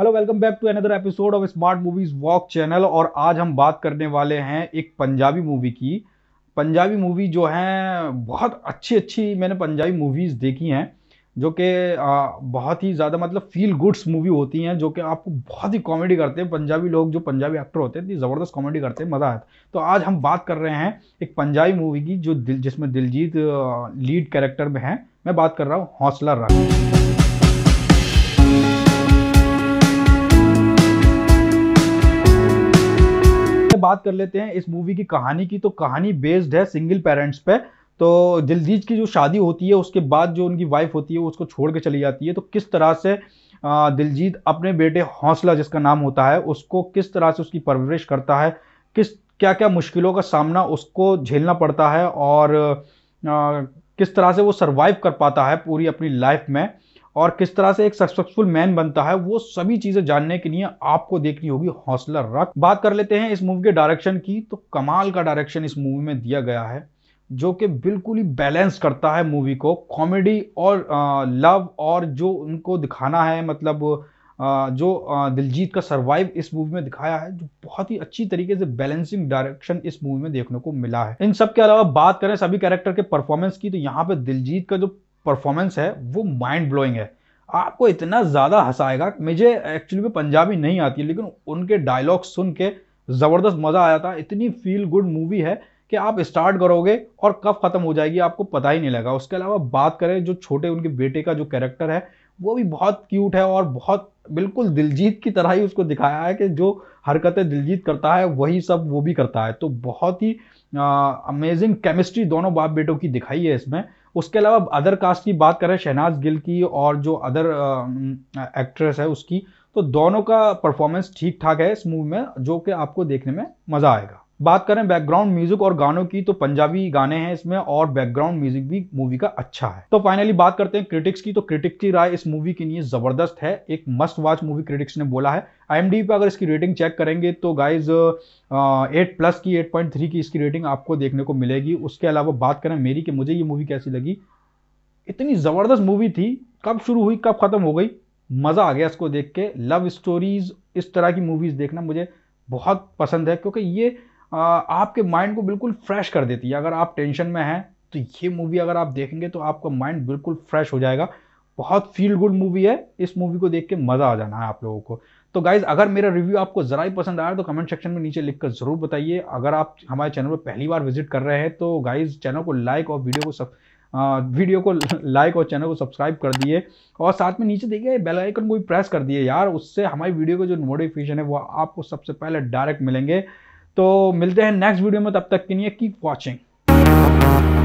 hello welcome back to another episode of smart movies walk channel और आज हम बात करने वाले हैं एक पंजाबी मूवी की पंजाबी मूवी जो है बहुत अच्छी अच्छी मैंने पंजाबी मूवीज़ देखी हैं जो कि बहुत ही ज़्यादा मतलब फील गुड्स मूवी होती हैं जो कि आपको बहुत ही कॉमेडी करते हैं पंजाबी लोग जो पंजाबी एक्टर होते हैं इतनी ज़बरदस्त कॉमेडी करते हैं मज़ा आता है तो आज हम बात कर रहे हैं एक पंजाबी मूवी की जो दिल जिसमें दिलजीत लीड कैरेक्टर में है मैं बात कर रहा हूँ हौसला रहा बात कर लेते हैं इस मूवी की कहानी की तो कहानी बेस्ड है सिंगल पेरेंट्स पे तो दिलजीत की जो शादी होती है उसके बाद जो उनकी वाइफ होती है उसको छोड़ के चली जाती है तो किस तरह से दिलजीत अपने बेटे हौसला जिसका नाम होता है उसको किस तरह से उसकी परवरिश करता है किस क्या क्या मुश्किलों का सामना उसको झेलना पड़ता है और आ, किस तरह से वो सर्वाइव कर पाता है पूरी अपनी लाइफ में और किस तरह से एक सक्सेसफुल मैन बनता है वो सभी चीजें जानने के लिए आपको देखनी होगी हौसला रख बात कर लेते हैं इस मूवी के डायरेक्शन की तो कमाल का डायरेक्शन इस मूवी में दिया गया है जो कि बिल्कुल ही बैलेंस करता है मूवी को कॉमेडी और आ, लव और जो उनको दिखाना है मतलब आ, जो दिलजीत का सर्वाइव इस मूवी में दिखाया है जो बहुत ही अच्छी तरीके से बैलेंसिंग डायरेक्शन इस मूवी में देखने को मिला है इन सब के अलावा बात करें सभी कैरेक्टर के परफॉर्मेंस की तो यहाँ पे दिलजीत का जो परफॉर्मेंस है वो माइंड ब्लोइंग है आपको इतना ज़्यादा हंसाएगा मुझे एक्चुअली में पंजाबी नहीं आती लेकिन उनके डायलॉग सुन के ज़बरदस्त मज़ा आया था इतनी फील गुड मूवी है कि आप स्टार्ट करोगे और कब ख़त्म हो जाएगी आपको पता ही नहीं लगा उसके अलावा बात करें जो छोटे उनके बेटे का जो कैरेक्टर है वो भी बहुत क्यूट है और बहुत बिल्कुल दिलजीत की तरह ही उसको दिखाया है कि जो हरकतें दिलजीत करता है वही सब वो भी करता है तो बहुत ही अमेजिंग केमिस्ट्री दोनों बाप बेटों की दिखाई है इसमें उसके अलावा अदर कास्ट की बात करें शहनाज गिल की और जो अदर एक्ट्रेस है उसकी तो दोनों का परफॉर्मेंस ठीक ठाक है इस मूवी में जो कि आपको देखने में मज़ा आएगा बात करें बैकग्राउंड म्यूजिक और गानों की तो पंजाबी गाने हैं इसमें और बैकग्राउंड म्यूजिक भी मूवी का अच्छा है तो फाइनली बात करते हैं क्रिटिक्स की तो क्रिटिक्स की राय इस मूवी के लिए जबरदस्त है एक मस्ट वॉच मूवी क्रिटिक्स ने बोला है आई पर अगर इसकी रेटिंग चेक करेंगे तो गाइज एट प्लस की एट पॉइंट थ्री की इसकी रेटिंग आपको देखने को मिलेगी उसके अलावा बात करें मेरी कि मुझे ये मूवी कैसी लगी इतनी ज़बरदस्त मूवी थी कब शुरू हुई कब ख़त्म हो गई मज़ा आ गया इसको देख के लव स्टोरीज़ इस तरह की मूवीज़ देखना मुझे बहुत पसंद है क्योंकि ये आपके माइंड को बिल्कुल फ्रेश कर देती है अगर आप टेंशन में हैं तो ये मूवी अगर आप देखेंगे तो आपका माइंड बिल्कुल फ्रेश हो जाएगा बहुत फील गुड मूवी है इस मूवी को देख के मज़ा आ जाना है आप लोगों को तो गाइज़ अगर मेरा रिव्यू आपको ज़रा ही पसंद आया तो कमेंट सेक्शन में नीचे लिख कर ज़रूर बताइए अगर आप हमारे चैनल पर पहली बार विजिट कर रहे हैं तो गाइज़ चैनल को लाइक और वीडियो को सब आ, वीडियो को लाइक और चैनल को सब्सक्राइब कर दिए और साथ में नीचे देखिए बेल आइकन को भी प्रेस कर दिए यार उससे हमारी वीडियो का जो नोटिफिकेशन है वो आपको सबसे पहले डायरेक्ट मिलेंगे तो मिलते हैं नेक्स्ट वीडियो में तब तक के लिए कीप वॉचिंग